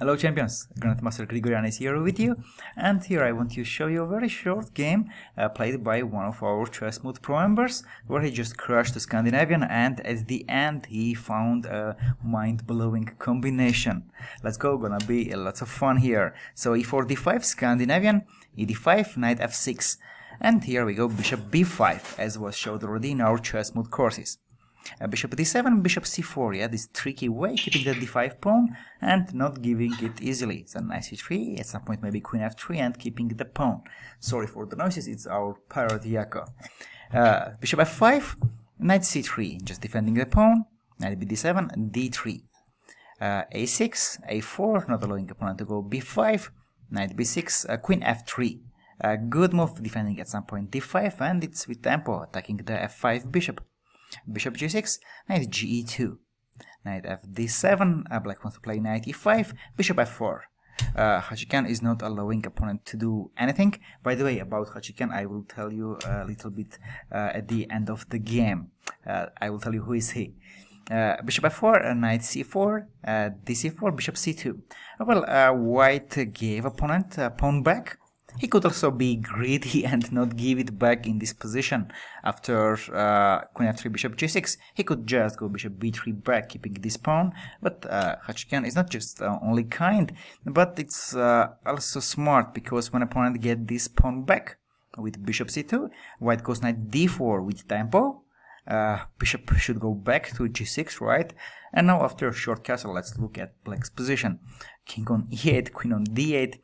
Hello champions, Grandmaster Grigorian is here with you and here I want to show you a very short game uh, played by one of our Chessmood Pro members where he just crushed the Scandinavian and at the end he found a mind-blowing combination. Let's go, gonna be lots of fun here. So e4 d5 Scandinavian, e d5 knight f6 and here we go bishop b5 as was showed already in our Chessmood courses. Uh, bishop d7, bishop c4, yeah, this tricky way, keeping the d5 pawn and not giving it easily. So knight nice 3 at some point maybe queen f3 and keeping the pawn. Sorry for the noises, it's our parrot Yako. Uh, bishop f5, knight c3, just defending the pawn, knight bd7, d3. Uh, a6, a4, not allowing opponent to go b5, knight b6, uh, queen f3. A uh, good move defending at some point d5 and it's with tempo attacking the f5 bishop bishop g6 knight g 2 knight fd7 uh, black wants to play knight e5 bishop f4 uh, Hachikan is not allowing opponent to do anything. By the way, about Hachikan, I will tell you a little bit uh, at the end of the game. Uh, I will tell you who is he. Uh, bishop f4, uh, knight c4, uh, dc4, bishop c2. Well, uh, white gave opponent pawn back he could also be greedy and not give it back in this position. After uh, queen f3, bishop g6, he could just go bishop b3 back, keeping this pawn. But uh, is not just uh, only kind, but it's uh, also smart, because when opponent get this pawn back with bishop c2, white goes knight d4 with tempo. Uh, bishop should go back to g6, right? And now after short castle, let's look at black's position. King on e8, queen on d8.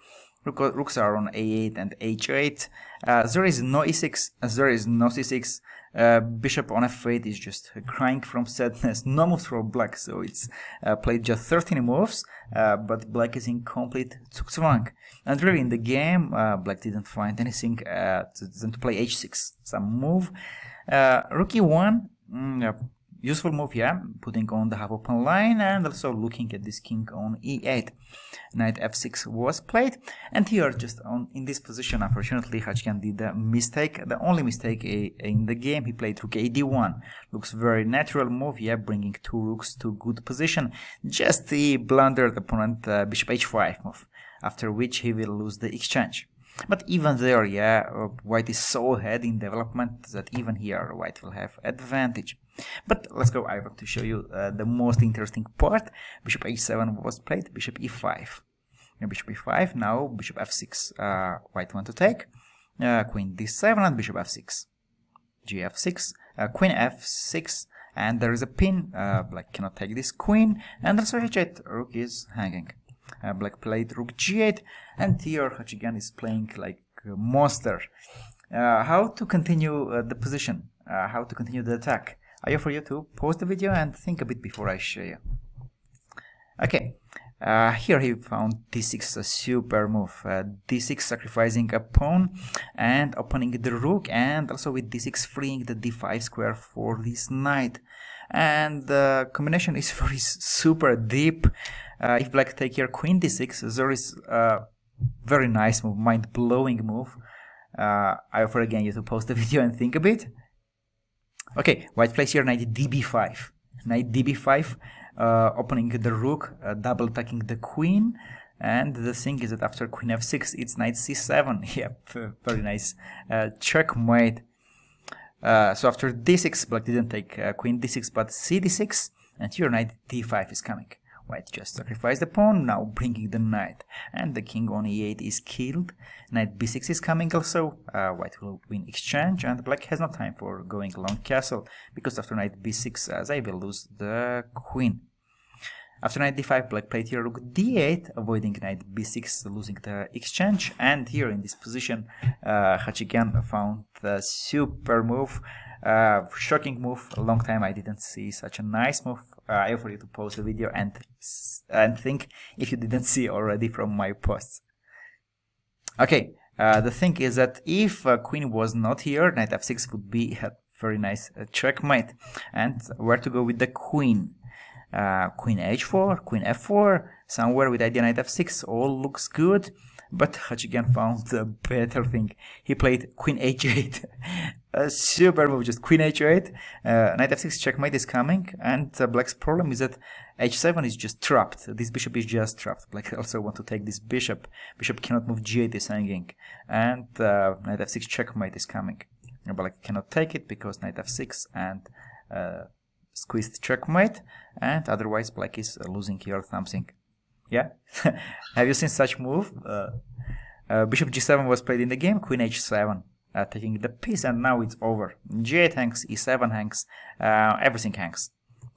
Rooks are on a8 and h8. Uh, there is no e6, uh, there is no c6. Uh, bishop on f8 is just crying from sadness. No moves for black, so it's uh, played just 13 moves, uh, but black is in complete zugzwang. And really, in the game, uh, black didn't find anything to, to play h6, some move. Rookie one mm, useful move yeah putting on the half open line and also looking at this king on e8 knight f6 was played and here just on in this position unfortunately Hachkian did the mistake the only mistake eh, in the game he played rook ad1 looks very natural move yeah bringing two rooks to good position just he blundered opponent uh, bishop h5 move after which he will lose the exchange but even there, yeah, white is so ahead in development that even here white will have advantage. But let's go, I want to show you uh, the most interesting part. Bishop a7 was played, bishop e5. Now bishop e5, now bishop f6, uh, white want to take. Uh, queen d7 and bishop f6. gf6, uh, queen f6, and there is a pin, uh, black cannot take this queen, and also h rook is hanging uh, black played rook g8 and here Hachigan is playing like a monster uh, how to continue uh, the position uh, how to continue the attack I offer you to pause the video and think a bit before I show you okay uh, here he found d6 a super move uh, d6 sacrificing a pawn and opening the rook and also with d6 freeing the d5 square for this knight and the combination is very super deep uh, if black take here queen d6 there is a very nice move mind-blowing move uh, I offer again you to pause the video and think a bit okay white plays here knight db5 knight db5 uh, opening the rook, uh, double attacking the queen, and the thing is that after queen f6 it's knight c7 yep very nice uh, checkmate uh, so after d6 black didn't take uh, queen d6 but c d6 and here knight d5 is coming White just sacrificed the pawn, now bringing the knight. And the king on e8 is killed. Knight b6 is coming also. Uh, white will win exchange and black has no time for going long castle. Because after knight b6, as I will lose the queen. After knight d5, black played here rook d8, avoiding knight b6, losing the exchange. And here in this position, uh, Hachigan found the super move. Uh, shocking move. A long time I didn't see such a nice move uh, I offer you to pause the video and, and think if you didn't see already from my posts. Okay, uh, the thing is that if uh, queen was not here, knight f6 would be a very nice uh, checkmate. And where to go with the queen? Uh, queen h4, queen f4, somewhere with idea knight f6, all looks good. But Hachigian found a better thing. He played queen h8 a uh, super move, just queen h8, uh, knight f6 checkmate is coming, and uh, black's problem is that h7 is just trapped, this bishop is just trapped, black also want to take this bishop, bishop cannot move g8 is hanging, and uh, knight f6 checkmate is coming, black cannot take it because knight f6 and uh, squeezed checkmate, and otherwise black is losing here something. Yeah? Have you seen such move? bishop g7 was played in the game, queen h7. Uh, taking the piece and now it's over g8 hangs e7 hangs everything hangs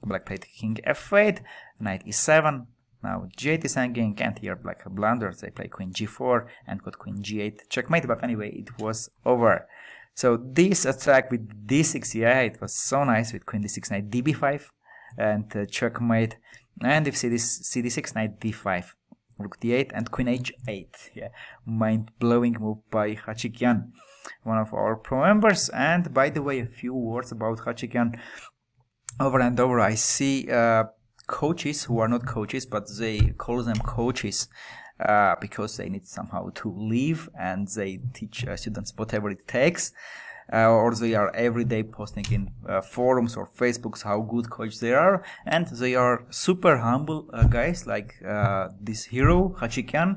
black played king f8 knight e7 now g8 is hanging and here black blunders they play queen g4 and got queen g8 checkmate but anyway it was over so this attack with d6 yeah it was so nice with queen d6 knight db5 and uh, checkmate and if cd, cd6 knight d5 rook d8 and queen h8 yeah mind-blowing move by hachikian one of our pro members and by the way a few words about hachikian over and over i see uh, coaches who are not coaches but they call them coaches uh, because they need somehow to live, and they teach uh, students whatever it takes uh, or they are every day posting in uh, forums or Facebooks how good coach they are and they are super humble uh, guys like uh, this hero Hachikan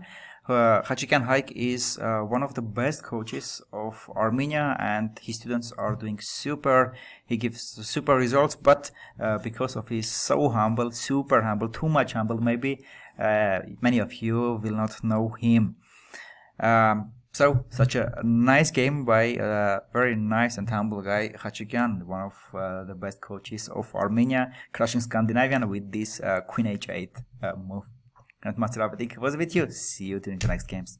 uh, Hachikan Haik is uh, one of the best coaches of Armenia and his students are doing super he gives super results but uh, because of his so humble super humble too much humble maybe many of you will not know him um, so, such a nice game by a very nice and humble guy, Hachigian, one of uh, the best coaches of Armenia, crushing Scandinavian with this uh, queen h8 uh, move. And Master Apatik was with you. See you in the next games.